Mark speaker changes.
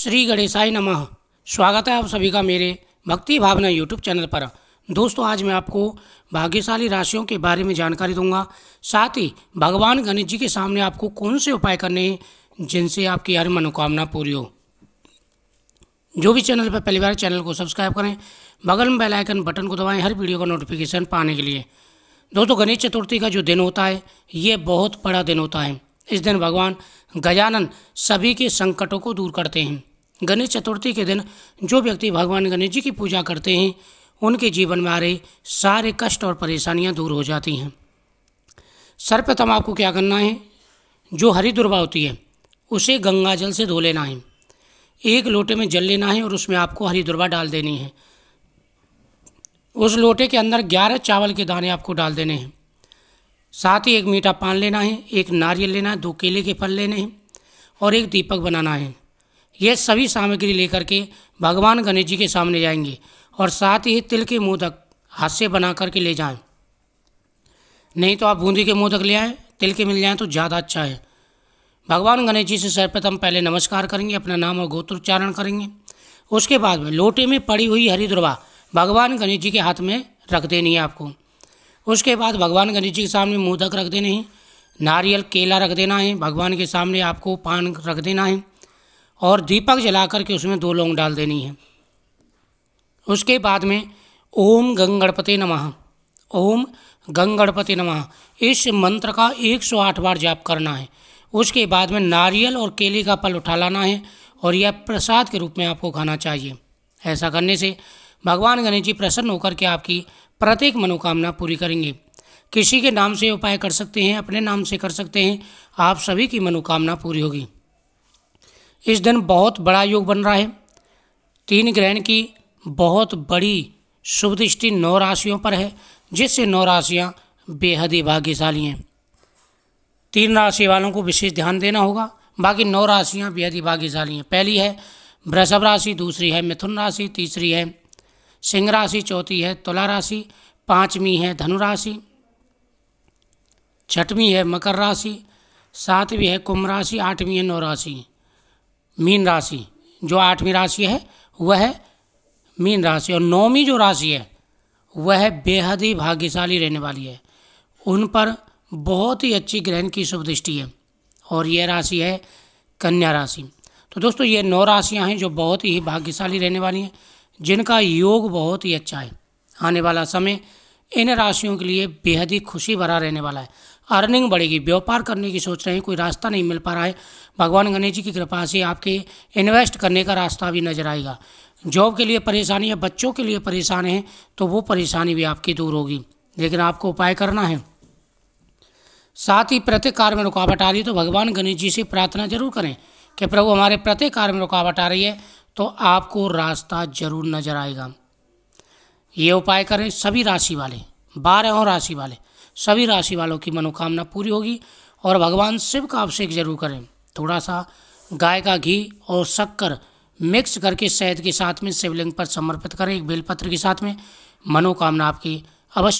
Speaker 1: श्री गणेशाई नमः स्वागत है आप सभी का मेरे भक्ति भावना यूट्यूब चैनल पर दोस्तों आज मैं आपको भाग्यशाली राशियों के बारे में जानकारी दूंगा साथ ही भगवान गणेश जी के सामने आपको कौन से उपाय करने हैं जिनसे आपकी हर मनोकामना पूरी हो जो भी चैनल पर पहली बार चैनल को सब्सक्राइब करें बगल में बेलाइकन बटन को दबाएँ हर वीडियो का नोटिफिकेशन पाने के लिए दोस्तों गणेश चतुर्थी का जो दिन होता है ये बहुत बड़ा दिन होता है इस दिन भगवान गजानन सभी के संकटों को दूर करते हैं गणेश चतुर्थी के दिन जो व्यक्ति भगवान गणेश जी की पूजा करते हैं उनके जीवन में आ रहे सारे कष्ट और परेशानियां दूर हो जाती हैं सर्वप्रथम आपको क्या करना है जो हरी दुर्वा होती है उसे गंगा जल से धो लेना है एक लोटे में जल लेना है और उसमें आपको हरी दुर्वा डाल देनी है उस लोटे के अंदर ग्यारह चावल के दाने आपको डाल देने हैं साथ ही एक मीठा पान लेना है एक नारियल लेना है दो केले के फल लेने हैं और एक दीपक बनाना है ये सभी सामग्री लेकर के भगवान गणेश जी के सामने जाएंगे और साथ ही तिल के मोदक हाथ से बना करके ले जाएं नहीं तो आप बूंदी के मोदक ले आएँ तिल के मिल जाएँ तो ज़्यादा अच्छा है भगवान गणेश जी से सर्वप्रथम पहले नमस्कार करेंगे अपना नाम और गोत्रोच्चारण करेंगे उसके बाद में लोटे में पड़ी हुई हरी दुर्वा भगवान गणेश जी के हाथ में रख देनी है आपको उसके बाद भगवान गणेश जी के सामने मोदक रख देने हैं नारियल केला रख देना है भगवान के सामने आपको पान रख देना है और दीपक जला करके उसमें दो लौंग डाल देनी है उसके बाद में ओम गंग गणपति नमः ओम गंग गणपति नमः इस मंत्र का 108 बार जाप करना है उसके बाद में नारियल और केले का पल उठा लाना है और यह प्रसाद के रूप में आपको खाना चाहिए ऐसा करने से भगवान गणेश जी प्रसन्न होकर के आपकी प्रत्येक मनोकामना पूरी करेंगे किसी के नाम से उपाय कर सकते हैं अपने नाम से कर सकते हैं आप सभी की मनोकामना पूरी होगी इस दिन बहुत बड़ा योग बन रहा है तीन ग्रहण की बहुत बड़ी शुभ दृष्टि नौ राशियों पर है जिससे नौ राशियाँ बेहद ही भाग्यशाली हैं तीन राशि वालों को विशेष ध्यान देना होगा बाकी नौ राशियाँ बेहद ही भाग्यशाली हैं पहली है वृषभ राशि दूसरी है मिथुन राशि तीसरी है सिंह राशि चौथी है तुला राशि पाँचवीं है धनु राशि छठवीं है मकर राशि सातवीं है कुंभ राशि आठवीं है नौ राशि मीन राशि जो आठवीं राशि है वह मीन राशि और नौवीं जो राशि है वह बेहद ही भाग्यशाली रहने वाली है उन पर बहुत ही अच्छी ग्रहण की शुभ दृष्टि है और यह राशि है कन्या राशि तो दोस्तों ये नौ राशियां हैं जो बहुत ही भाग्यशाली रहने वाली हैं जिनका योग बहुत ही अच्छा है आने वाला समय इन राशियों के लिए बेहद ही खुशी भरा रहने वाला है अर्निंग बढ़ेगी व्यापार करने की सोच रहे हैं कोई रास्ता नहीं मिल पा रहा है भगवान गणेश जी की कृपा से आपके इन्वेस्ट करने का रास्ता भी नजर आएगा जॉब के लिए परेशानी है बच्चों के लिए परेशान हैं तो वो परेशानी भी आपकी दूर होगी लेकिन आपको उपाय करना है साथ ही प्रत्येक कार्य में रुकावट आ रही है तो भगवान गणेश जी से प्रार्थना जरूर करें कि प्रभु हमारे प्रत्येक कार्य में रुकावट आ रही है तो आपको रास्ता जरूर नजर आएगा ये उपाय करें सभी राशि वाले बारहों राशि वाले सभी राशि वालों की मनोकामना पूरी होगी और भगवान शिव का अभिषेक जरूर करें थोड़ा सा गाय का घी और शक्कर मिक्स करके शहद के साथ में शिवलिंग पर समर्पित करें एक बेलपत्र के साथ में मनोकामना आपकी अवश्य